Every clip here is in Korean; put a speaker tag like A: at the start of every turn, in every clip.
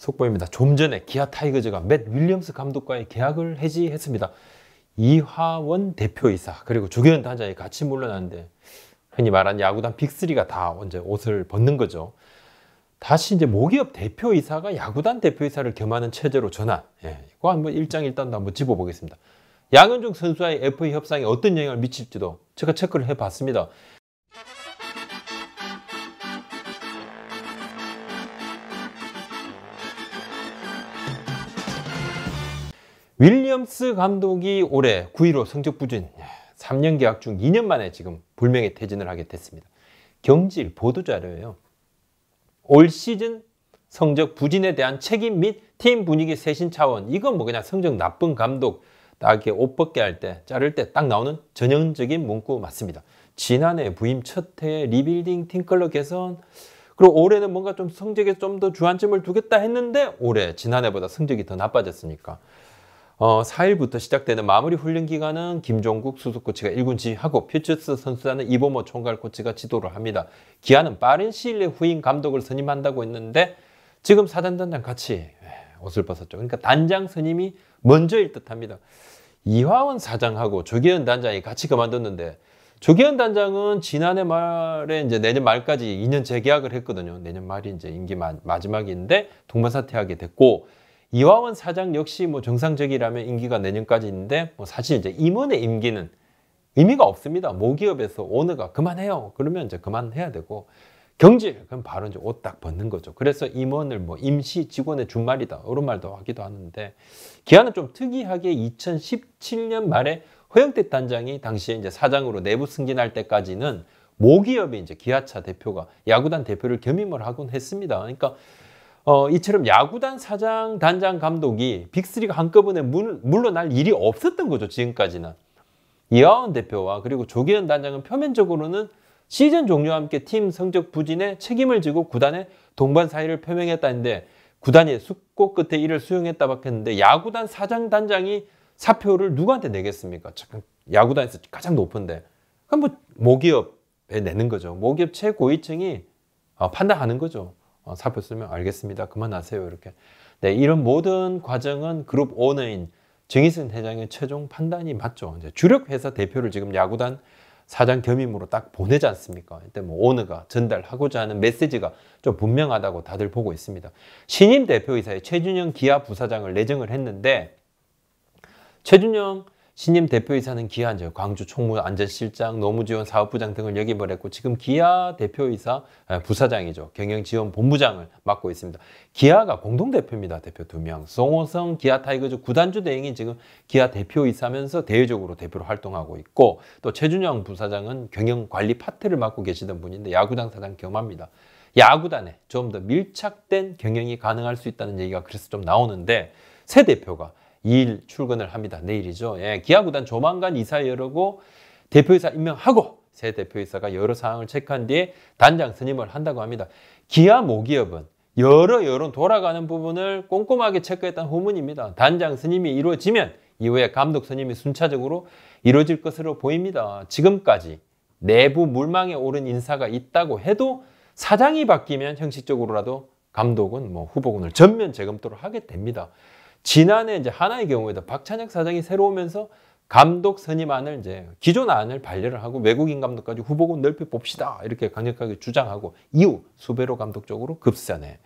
A: 속보입니다. 좀 전에 기아 타이거즈가 맷 윌리엄스 감독과의 계약을 해지했습니다. 이화원 대표이사 그리고 조경현 단장이 같이 물러났는데 흔히 말하는 야구단 빅3가 다 이제 옷을 벗는 거죠. 다시 이제 모기업 대표이사가 야구단 대표이사를 겸하는 체제로 전환. 예, 이거 한번 일장일단도 한번 짚어보겠습니다. 양현종 선수와의 FA 협상이 어떤 영향을 미칠지도 제가 체크를 해봤습니다. 윌리엄스 감독이 올해 9위로 성적 부진 3년 계약 중 2년 만에 지금 불명예 퇴진을 하게 됐습니다. 경질 보도자료예요. 올 시즌 성적 부진에 대한 책임 및 팀 분위기 쇄신 차원 이건 뭐 그냥 성적 나쁜 감독 딱이게옷 벗게 할 때 자를 때 딱 나오는 전형적인 문구 맞습니다. 지난해 부임 첫 해 리빌딩 팀컬러 개선 그리고 올해는 뭔가 좀 성적에 좀 더 주안점을 두겠다 했는데 올해 지난해보다 성적이 더 나빠졌으니까 어, 4일부터 시작되는 마무리 훈련 기간은 김종국 수석 코치가 1군 지휘하고 퓨처스 선수단은 이보모 총괄 코치가 지도를 합니다. 기아는 빠른 시일 내 후임 감독을 선임한다고 했는데 지금 사단단장 같이 예, 옷을 벗었죠. 그러니까 단장 선임이 먼저일 듯합니다. 이화원 사장하고 조기현 단장이 같이 그만뒀는데 조기현 단장은 지난해 말에 이제 내년 말까지 2년 재계약을 했거든요. 내년 말이 이제 임기 마, 지막인데 동반 사퇴하게 됐고 이화원 사장 역시 뭐 정상적이라면 임기가 내년까지 있는데 뭐 사실 이제 임원의 임기는 의미가 없습니다. 모기업에서 오너가 그만해요. 그러면 이제 그만해야 되고 경질 그럼 바로 이제 옷 딱 벗는 거죠. 그래서 임원을 뭐 임시 직원의 준말이다 이런 말도 하기도 하는데 기한은 좀 특이하게 2017년 말에 허영태 단장이 당시에 이제 사장으로 내부 승진할 때까지는 모기업의 이제 기아차 대표가 야구단 대표를 겸임을 하곤 했습니다. 그러니까 어, 이처럼 야구단 사장, 단장, 감독이 빅3가 한꺼번에 물, 물러날 일이 없었던 거죠, 지금까지는. 이하원 대표와 그리고 조기현 단장은 표면적으로는 시즌 종료와 함께 팀 성적 부진에 책임을 지고 구단의 동반 사의를 표명했다는데 구단이 숙고 끝에 이를 수용했다밖에 했는데 야구단 사장 단장이 사표를 누구한테 내겠습니까? 야구단에서 가장 높은데 그럼 뭐 모기업에 내는 거죠. 모기업 최고위층이 어, 판단하는 거죠. 어, 살 사표 쓰면 알겠습니다. 그만하세요. 이렇게. 네, 이런 모든 과정은 그룹 오너인 정희승 회장의 최종 판단이 맞죠. 이제 주력 회사 대표를 지금 야구단 사장 겸임으로 딱 보내지 않습니까? 이때 뭐 오너가 전달하고자 하는 메시지가 좀 분명하다고 다들 보고 있습니다. 신임 대표이사의 최준영 기아 부사장을 내정을 했는데 최준영 신임 대표이사는 기아안전, 광주 총무 안전실장, 노무지원 사업부장 등을 역임을했고 지금 기아 대표이사 예, 부사장이죠. 경영지원본부장을 맡고 있습니다. 기아가 공동대표입니다. 대표 두명 송호성 기아 타이거즈 구단주 대행이 지금 기아 대표이사면서 대외적으로 대표로 활동하고 있고 또 최준영 부사장은 경영관리 파트를 맡고 계시던 분인데 야구장 사장 겸합니다. 야구단에 좀 더 밀착된 경영이 가능할 수 있다는 얘기가 그래서 좀 나오는데 새 대표가 2일 출근을 합니다. 내일이죠. 예, 기아구단 조만간 이사 열고 대표이사 임명하고 새 대표이사가 여러 사항을 체크한 뒤에 단장 선임을 한다고 합니다. 기아 모기업은 여러 여론 돌아가는 부분을 꼼꼼하게 체크했던 후문입니다. 단장 선임이 이루어지면 이후에 감독 선임이 순차적으로 이루어질 것으로 보입니다. 지금까지 내부 물망에 오른 인사가 있다고 해도 사장이 바뀌면 형식적으로라도 감독은 뭐 후보군을 전면 재검토를 하게 됩니다. 지난해 이제 하나의 경우에도 박찬혁 사장이 새로 오면서 감독 선임안을 이제 기존 안을 반려를 하고 외국인 감독까지 후보군 넓히 봅시다 이렇게 강력하게 주장하고 이후 수배로 감독 쪽으로 급사네.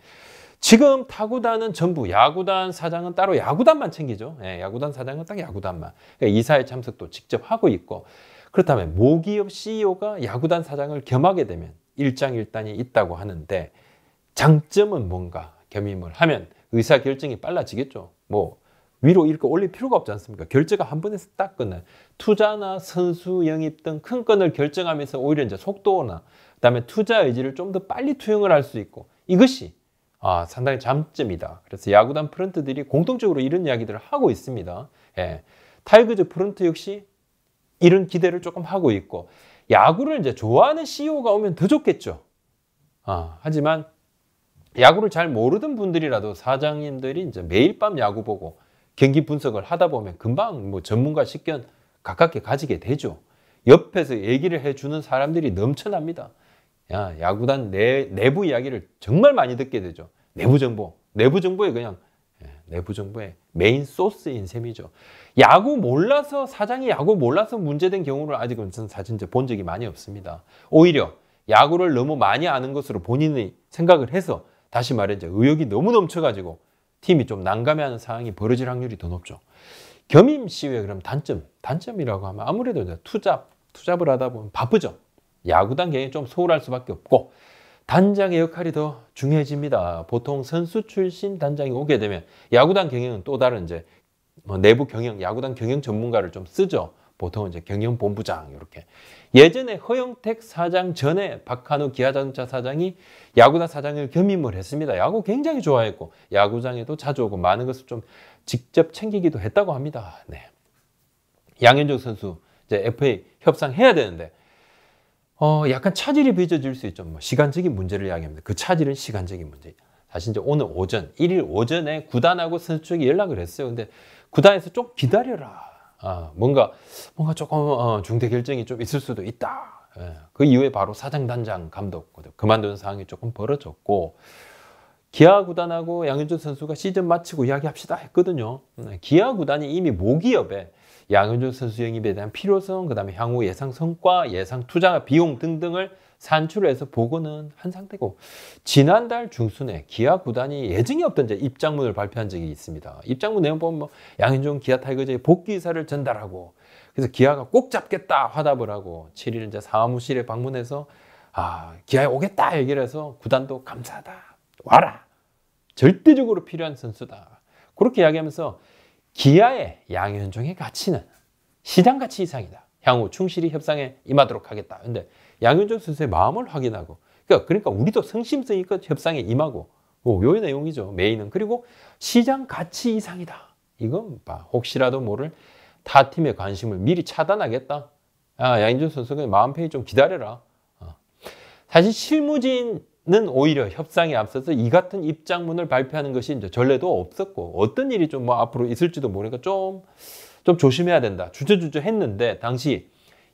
A: 지금 타구단은 전부 야구단 사장은 따로 야구단만 챙기죠. 예, 야구단 사장은 딱 야구단만. 그러니까 이사회 참석도 직접 하고 있고 그렇다면 모기업 CEO가 야구단 사장을 겸하게 되면 일장일단이 있다고 하는데 장점은 뭔가 겸임을 하면 의사결정이 빨라지겠죠. 뭐 위로 이렇게 올릴 필요가 없지 않습니까? 결제가 한 번에서 딱 끝나요. 투자나 선수 영입 등 큰 건을 결정하면서 오히려 이제 속도나 그다음에 투자 의지를 좀 더 빨리 투영을 할 수 있고 이것이 아, 상당히 장점이다. 그래서 야구단 프런트들이 공통적으로 이런 이야기들을 하고 있습니다. 예. 타이거즈 프런트 역시 이런 기대를 조금 하고 있고 야구를 이제 좋아하는 CEO가 오면 더 좋겠죠. 아, 하지만 야구를 잘 모르던 분들이라도 사장님들이 이제 매일 밤 야구 보고 경기 분석을 하다 보면 금방 뭐 전문가 식견 가깝게 가지게 되죠. 옆에서 얘기를 해주는 사람들이 넘쳐납니다. 야, 야구단 내, 내부 이야기를 정말 많이 듣게 되죠. 내부 정보, 내부 정보에 그냥 예, 내부 정보에 메인 소스인 셈이죠. 야구 몰라서 사장이 야구 몰라서 문제된 경우를 아직은 저사진본 적이 많이 없습니다. 오히려 야구를 너무 많이 아는 것으로 본인이 생각을 해서 다시 말해 이제 의욕이 너무 넘쳐가지고 팀이 좀 난감해하는 상황이 벌어질 확률이 더 높죠. 겸임 시의 그럼 단점, 단점이라고 하면 아무래도 이제 투잡, 투잡을 하다 보면 바쁘죠. 야구단 개인 좀 소홀할 수밖에 없고 단장의 역할이 더 중요해집니다. 보통 선수 출신 단장이 오게 되면 야구단 경영은 또 다른 이제 뭐 내부 경영, 야구단 경영 전문가를 좀 쓰죠. 보통은 이제 경영 본부장 이렇게 예전에 허영택 사장 전에 박한우 기아자동차 사장이 야구단 사장을 겸임을 했습니다. 야구 굉장히 좋아했고 야구장에도 자주 오고 많은 것을 좀 직접 챙기기도 했다고 합니다. 네. 양현종 선수 이제 FA 협상해야 되는데 어, 약간 차질이 빚어질 수 있죠. 뭐 시간적인 문제를 이야기합니다. 그 차질은 시간적인 문제. 사실 이제 오늘 오전, 1일 오전에 구단하고 선수 쪽이 연락을 했어요. 근데 구단에서 좀 기다려라. 아, 뭔가 뭔가 조금 어, 중대 결정이 좀 있을 수도 있다. 예, 그 이후에 바로 사장 단장 감독 그만둔 상황이 조금 벌어졌고 기아 구단하고 양현준 선수가 시즌 마치고 이야기합시다 했거든요. 음, 기아 구단이 이미 모기업에 양현준 선수 영입에 대한 필요성, 그 다음에 향후 예상 성과, 예상 투자 비용 등등을 산출을 해서 보고는 한 상태고 지난달 중순에 기아 구단이 예정이 없던 이제 입장문을 발표한 적이 있습니다. 입장문 내용 보면 뭐 양현종 기아 타이거즈의 복귀사를 의 전달하고 그래서 기아가 꼭 잡겠다 화답을 하고 7일 이제 사무실에 방문해서 아 기아에 오겠다 얘기를 해서 구단도 감사하다 와라 절대적으로 필요한 선수다 그렇게 이야기하면서 기아의 양현종의 가치는 시장 가치 이상이다. 향후 충실히 협상에 임하도록 하겠다. 근데 양현종 선수의 마음을 확인하고 그러니까, 그러니까 우리도 성심성의껏 협상에 임하고 오, 뭐 요 내용이죠. 메인은. 그리고 시장 가치 이상이다. 이건 봐. 혹시라도 모를 타 팀의 관심을 미리 차단하겠다. 아, 양현종 선수의 마음 편히 좀 기다려라. 어. 사실 실무진 은 오히려 협상에 앞서서 이 같은 입장문을 발표하는 것이 이제 전례도 없었고 어떤 일이 좀뭐 앞으로 있을지도 모르니까 좀 좀 조심해야 된다 주저주저 했는데 당시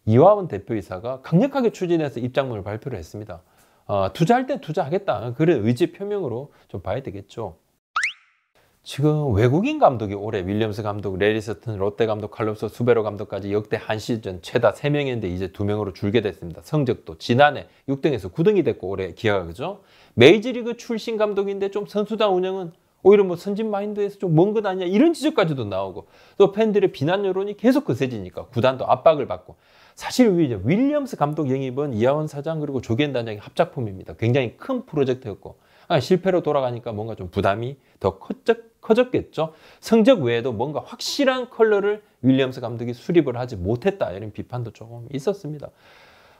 A: 이화원 대표이사가 강력하게 추진해서 입장문을 발표를 했습니다. 어, 투자할 땐 투자하겠다 그런 의지 표명으로 좀 봐야 되겠죠. 지금 외국인 감독이 올해 윌리엄스 감독, 레리스턴, 롯데 감독, 칼럼스 수베로 감독까지 역대 한 시즌 최다 3명인데 이제 2명으로 줄게 됐습니다. 성적도 지난해 6등에서 9등이 됐고 올해 기아가 그죠? 메이지리그 출신 감독인데 좀 선수단 운영은 오히려 뭐 선진 마인드에서 좀먼것 아니냐 이런 지적까지도 나오고 또 팬들의 비난 여론이 계속 거세지니까 구단도 압박을 받고 사실 이제 윌리엄스 감독 영입은 이하원 사장 그리고 조기현 단장의 합작품입니다. 굉장히 큰 프로젝트였고 아, 실패로 돌아가니까 뭔가 좀 부담이 더 커졌, 커졌겠죠. 성적 외에도 뭔가 확실한 컬러를 윌리엄스 감독이 수립을 하지 못했다 이런 비판도 조금 있었습니다.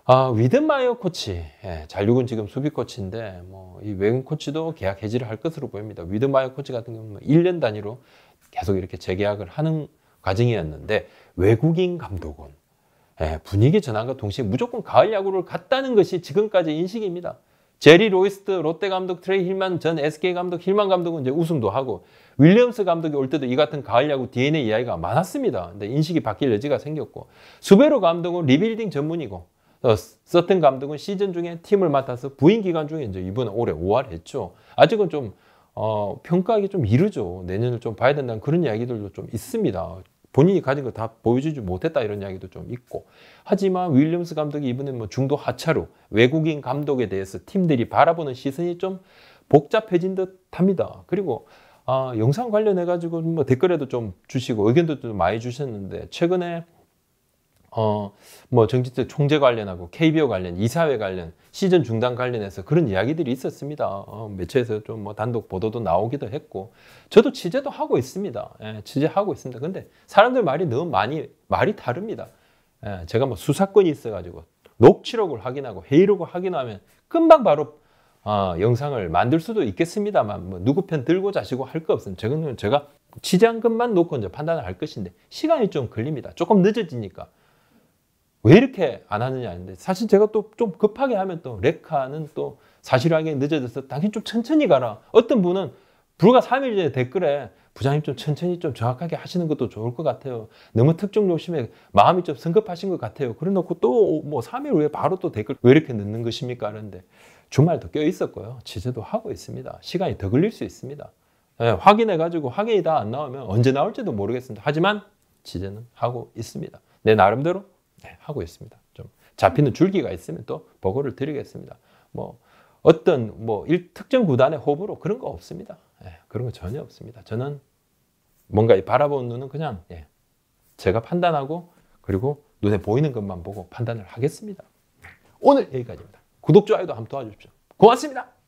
A: 아, 위드마이어 코치, 예, 잔류군 지금 수비 코치인데 뭐이 외국 코치도 계약 해지를 할 것으로 보입니다. 위드마이어 코치 같은 경우는 1년 단위로 계속 이렇게 재계약을 하는 과정이었는데 외국인 감독은 예, 분위기 전환과 동시에 무조건 가을 야구를 갔다는 것이 지금까지 인식입니다. 제리 로이스트 롯데 감독 트레이 힐만 전 SK 감독 힐만 감독은 이제 우승도 하고 윌리엄스 감독이 올 때도 이 같은 가을 야구 DNA 이야기가 많았습니다. 근데 인식이 바뀔 여지가 생겼고 수베로 감독은 리빌딩 전문이고 서튼 감독은 시즌 중에 팀을 맡아서 부인 기간 중에 이제 이번 올해 5월 했죠. 아직은 좀 어, 평가하기 좀 이르죠. 내년을 좀 봐야 된다는 그런 이야기들도 좀 있습니다. 본인이 가진 거 다 보여주지 못했다 이런 이야기도 좀 있고 하지만 윌리엄스 감독이 이번에 뭐 중도 하차로 외국인 감독에 대해서 팀들이 바라보는 시선이 좀 복잡해진 듯합니다. 그리고 아, 영상 관련해 가지고 뭐 댓글에도 좀 주시고 의견도 좀 많이 주셨는데 최근에 어, 뭐 정치적 총재 관련하고 KBO 관련, 이사회 관련, 시즌 중단 관련해서 그런 이야기들이 있었습니다. 어, 매체에서 좀 뭐 단독 보도도 나오기도 했고, 저도 취재도 하고 있습니다. 예, 취재하고 있습니다. 근데 사람들 말이 너무 많이, 말이 다릅니다. 예, 제가 뭐 수사권이 있어가지고 녹취록을 확인하고 회의록을 확인하면 금방 바로 어, 영상을 만들 수도 있겠습니다만 뭐 누구 편 들고 자시고 할 거없으면 저는 제가 취재한 것만 놓고 이제 판단을 할 것인데 시간이 좀 걸립니다. 조금 늦어지니까 왜 이렇게 안 하느냐 하는데 사실 제가 또 좀 급하게 하면 또 레카는 또 사실하게 늦어져서 당신 좀 천천히 가라. 어떤 분은 불과 3일 전에 댓글에 부장님 좀 천천히 좀 정확하게 하시는 것도 좋을 것 같아요. 너무 특정 욕심에 마음이 좀 성급하신 것 같아요. 그래 놓고 또 뭐 3일 후에 바로 또 댓글 왜 이렇게 늦는 것입니까? 하는데 주말도 껴 있었고요. 취재도 하고 있습니다. 시간이 더 걸릴 수 있습니다. 네, 예, 확인해가지고 확인이 다 안 나오면 언제 나올지도 모르겠습니다. 하지만 취재는 하고 있습니다. 내 나름대로 네, 하고 있습니다. 좀 잡히는 줄기가 있으면 또 보고를 드리겠습니다. 뭐 어떤 뭐 일, 특정 구단의 호불호 그런 거 없습니다. 예, 그런 거 전혀 없습니다. 저는 뭔가 바라보는 눈은 그냥 예, 제가 판단하고 그리고 눈에 보이는 것만 보고 판단을 하겠습니다. 오늘 여기까지입니다. 구독, 좋아요도 한번 도와주십시오. 고맙습니다.